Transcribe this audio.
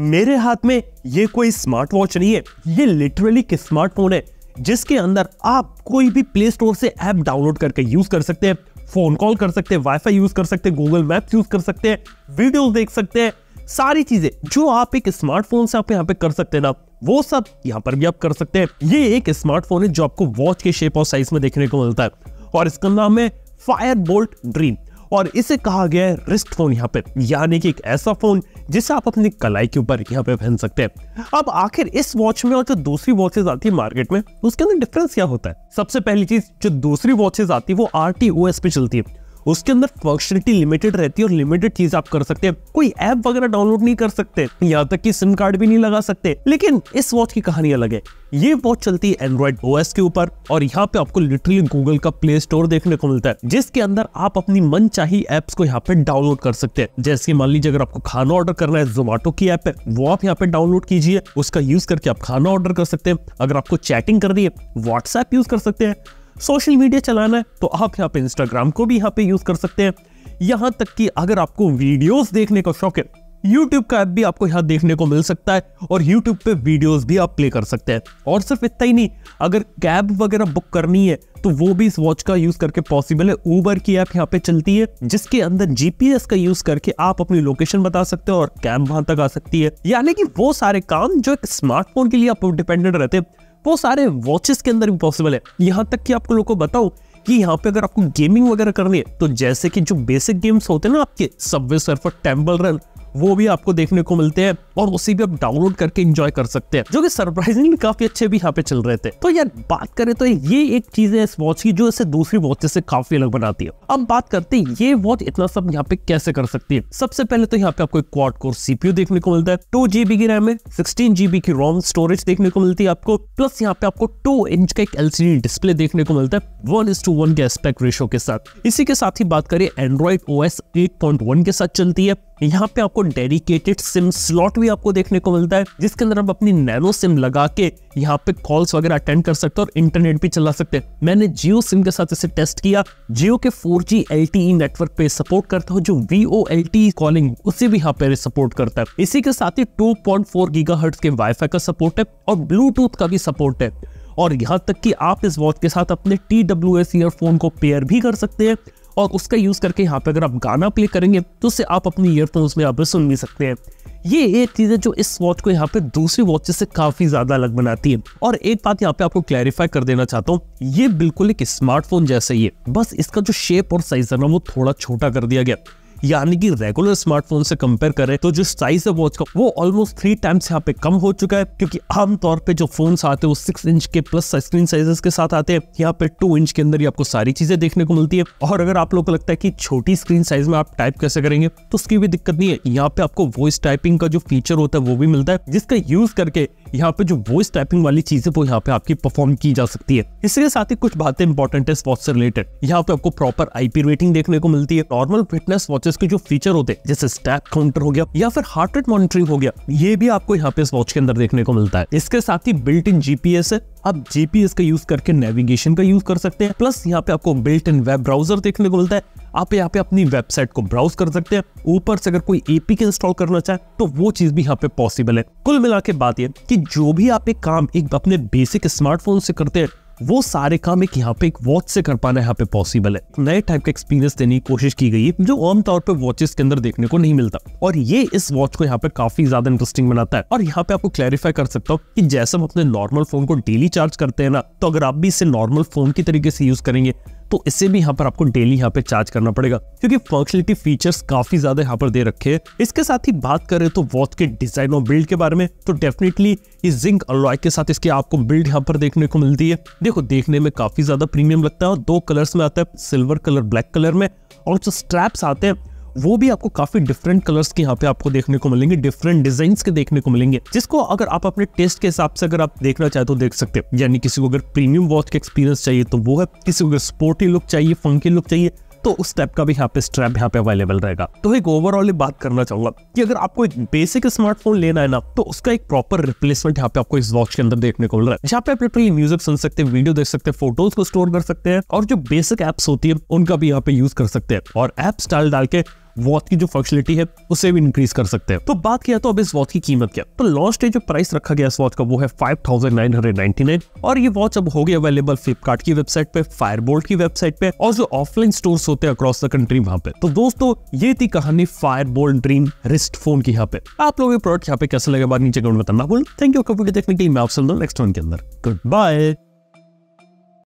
मेरे हाथ में ये कोई स्मार्ट वॉच नहीं है ये लिटरली एक स्मार्टफोन है जिसके अंदर आप कोई भी प्ले स्टोर से ऐप डाउनलोड करके यूज कर सकते हैं फोन कॉल कर सकते हैं वाईफाई यूज कर सकते हैं गूगल मैप्स यूज कर सकते हैं वीडियो देख सकते हैं सारी चीजें जो आप एक स्मार्टफोन से आप यहाँ पे कर सकते हैं ना वो सब यहाँ पर भी आप कर सकते हैं ये एक स्मार्टफोन है जो आपको वॉच के शेप और साइज में देखने को मिलता है और इसका नाम है फायर बोल्ट ड्रीम और इसे कहा गया है रिस्ट फोन यहाँ पे यानी कि एक ऐसा फोन जिसे आप अपनी कलाई के ऊपर यहाँ पे पहन सकते हैं अब आखिर इस वॉच में और जो दूसरी वॉचेज आती है मार्केट में उसके अंदर डिफरेंस क्या होता है सबसे पहली चीज जो दूसरी वॉचेज आती है वो आर पे चलती है उसके अंदर फंक्शनिटी लिमिटेड रहती है और लिमिटेड चीज आप कर सकते हैं कोई ऐप वगैरह डाउनलोड नहीं कर सकते यहाँ तक कि सिम कार्ड भी नहीं लगा सकते लेकिन इस वॉच की कहानी अलग है ये वॉच चलती है एंड्रॉइड ओएस के ऊपर और यहाँ पे आपको लिटरली गूगल का प्ले स्टोर देखने को मिलता है जिसके अंदर आप अपनी मन चाही एप्स को यहाँ पे डाउनलोड कर सकते हैं जैसे मान लीजिए अगर आपको खाना ऑर्डर करना है जोमेटो की ऐप है वो आप यहाँ पे डाउनलोड कीजिए उसका यूज करके आप खाना ऑर्डर कर सकते हैं अगर आपको चैटिंग करनी है व्हाट्सएप यूज कर सकते हैं सोशल मीडिया चलाना है तो आप यहाँ पे इंस्टाग्राम को भी यहाँ पे यूज कर सकते हैं यहाँ तक कि अगर आपको वीडियोस देखने का शौक है YouTube का ऐप भी आपको यहाँ देखने को मिल सकता है और YouTube पे वीडियोस भी आप प्ले कर सकते हैं और सिर्फ इतना ही नहीं अगर कैब वगैरह बुक करनी है तो वो भी इस वॉच का यूज़ करके पॉसिबल है Uber की ऐप यहाँ पे चलती है जिसके अंदर GPS का यूज़ करके आप अपनी लोकेशन बता सकते हो और कैब वहां तक आ सकती है यानी कि वो सारे काम जो एक स्मार्टफोन के लिए आप डिपेंडेंट रहते हैं वो सारे वॉचेस के अंदर भी पॉसिबल है यहाँ तक कि आपको लोग को बताओ कि यहाँ पे अगर आपको गेमिंग वगैरह करनी है तो जैसे कि जो बेसिक गेम्स होते हैं ना आपके सबवे सर्फर टेम्पल रन वो भी आपको देखने को मिलते हैं और उसी भी आप डाउनलोड करके इंजॉय कर सकते हैं जो कि सरप्राइजिंगली काफी अच्छे भी यहाँ पे चल रहे थे तो यार बात करें तो ये एक चीज है इस वॉच की जो इसे दूसरी वॉच से काफी अलग बनाती है अब बात करते हैं ये वॉच इतना सब यहाँ पे कैसे कर सकती है सबसे पहले तो यहाँ पे आपको एक क्वाड कोर सीपीयू देखने को मिलता है टू जीबी की रैम है सिक्सटीन जीबी की रोम स्टोरेज देखने को मिलती है आपको प्लस यहाँ पे आपको टू इंच का एक एलसीडी डिस्प्ले देखने को मिलता है वन इज टू वन के एस्पेक्ट रेशो के साथ इसी के साथ ही बात करें एंड्रॉइड ओ एस के साथ चलती है यहाँ पे आपको डेडिकेटेड सिम स्लॉट भी आपको देखने को मिलता है जिसके अंदर आप अपनी नैनो सिम लगा के यहाँ पे कॉल्स वगैरह अटेंड कर सकते हो और इंटरनेट भी चला सकते हैं मैंने जियो सिम के साथ इसे टेस्ट किया जियो के 4G LTE नेटवर्क पे सपोर्ट करता हो जो टी कॉलिंग e उसे भी यहाँ पे सपोर्ट करता है इसी के साथ ही टू पॉइंट के वाई का सपोर्ट है और ब्लूटूथ का भी सपोर्ट है और यहाँ तक कि आप इस वॉच के साथ अपने टी डब्ल्यू एस ईयरफोन को पेयर भी कर सकते हैं और उसका यूज़ करके यहाँ पे अगर आप गाना प्ले करेंगे तो उससे आप अपने ईयरफोन्स में यहाँ पे सुन भी सकते हैं ये एक चीज़ है जो इस वॉच को यहाँ पे दूसरी वॉच से काफ़ी ज़्यादा अलग बनाती है और एक बात यहाँ पे आपको क्लैरिफाई कर देना चाहता हूँ ये बिल्कुल एक स्मार्टफोन जैसा ही है बस इसका जो शेप और साइज है ना वो थोड़ा छोटा कर दिया गया यानी कि रेगुलर स्मार्टफोन से कंपेयर करें तो जो साइज है वॉच का वो ऑलमोस्ट थ्री टाइम्स यहाँ पे कम हो चुका है क्योंकि आमतौर पर जो फोन आते हैं वो सिक्स इंच के प्लस स्क्रीन साइजेस के साथ आते हैं यहाँ पे टू इंच के अंदर ही आपको सारी चीजें देखने को मिलती है और अगर आप लोग को लगता है कि छोटी स्क्रीन साइज में आप टाइप कैसे करेंगे तो उसकी भी दिक्कत नहीं है यहाँ पे आपको वॉइस टाइपिंग का जो फीचर होता है वो भी मिलता है जिसका यूज करके यहाँ पे जो वॉइस टाइपिंग वाली चीज है वो यहाँ पे आपकी परफॉर्म की जा सकती है इसके साथ ही कुछ बातें इंपॉर्टेंट है वॉच से रिलेटेड यहाँ पे आपको प्रॉपर आईपी रेटिंग देखने को मिलती है नॉर्मल फिटनेस वॉचेस के जो फीचर होते हैं जैसे स्टैप काउंटर हो गया या फिर हार्ट रेट मॉनिटरिंग हो गया ये भी आपको यहाँ पे इस वॉच के अंदर देखने को मिलता है इसके साथ ही बिल्ट इन जीपीएस है आप जीपीएस का यूज करके नेविगेशन का यूज कर सकते हैं प्लस यहाँ पे आपको बिल्ट इन वेब ब्राउजर देखने को मिलता है आप यहाँ पे अपनी वेबसाइट को ब्राउज कर सकते हैं ऊपर से अगर कोई एपी के इंस्टॉल करना चाहे तो वो चीज भी यहाँ पे पॉसिबल है कुल मिला के बात यह कि जो भी आप एक काम एक अपने बेसिक स्मार्टफोन से करते हैं वो सारे काम एक यहाँ पे एक वॉच से कर पाना यहाँ पे पॉसिबल है नए टाइप का एक्सपीरियंस देने की कोशिश की गई है जो आमतौर पर वॉचेस के अंदर देखने को नहीं मिलता और ये इस वॉच को यहाँ पे काफी ज्यादा इंटरेस्टिंग बनाता है और यहाँ पे आपको क्लैरिफाई कर सकता हूँ कि जैसे हम अपने नॉर्मल फोन को डेली चार्ज करते हैं ना तो अगर आप भी इसे नॉर्मल फोन की तरीके से यूज करेंगे तो इसे भी यहाँ पर आपको डेली यहाँ पे चार्ज करना पड़ेगा क्योंकि फंक्शनलिटी फीचर्स काफी ज्यादा यहाँ पर दे रखे हैं इसके साथ ही बात करें तो वॉच के डिजाइन और बिल्ड के बारे में तो डेफिनेटली इस जिंक अलॉय के साथ इसकी आपको बिल्ड यहाँ पर देखने को मिलती है देखो देखने में काफी ज्यादा प्रीमियम लगता है और दो कलर्स में आता है सिल्वर कलर ब्लैक कलर में और जो स्ट्रैप्स आते हैं वो भी आपको काफी डिफरेंट कलर्स के यहाँ पे आपको देखने को मिलेंगे डिफरेंट डिजाइन के देखने को मिलेंगे जिसको अगर आप अपने टेस्ट के हिसाब से अगर आप देखना चाहे तो देख सकते हैं यानी किसी को अगर प्रीमियम वॉच का एक्सपीरियंस चाहिए तो वो है किसी को स्पोर्टी लुक चाहिए फंकी लुक चाहिए तो उस टाइप का भी यहाँ पे स्ट्रैप यहाँ पे अवेलेबल रहेगा तो एक ओवरऑल बात करना चाहूंगा कि अगर आपको एक बेसिक स्मार्टफोन लेना है ना तो उसका एक प्रॉपर रिप्लेसमेंट यहाँ पे आपको इस वॉच के अंदर देखने को मिल रहा है जहाँ पे आप लिटरली म्यूजिक सुन सकते हैं वीडियो देख सकते हैं फोटोज को स्टोर कर सकते हैं और जो बेसिक एप्स होती है उनका भी यहाँ पे यूज कर सकते हैं और एप्स डाल डाल के वॉथ की जो फंक्शनलिटी है उसे भी इंक्रीज कर सकते हैं तो बात किया तो अब इस वॉच की कीमत क्या तो लॉन्च डे जो प्राइस रखा गया इस वॉच का वो है 5999 और ये वॉच अब होगी अवेलेबल फ्लिपकार्ट की वेबसाइट पे फायर की वेबसाइट पे और जो ऑफलाइन स्टोर होते हैं अक्रॉस द कंट्री वहां पे तो दोस्तों ये थी कहानी फायर ड्रीम रिस्ट फोन की यहाँ पे आप लोग ये प्रोडक्ट यहाँ पे कैसे लगे बात नीचे कमेंट बताना बोल थैंक यू देखने के लिए मैं आपसे नेक्स्ट वन के अंदर गुड बाय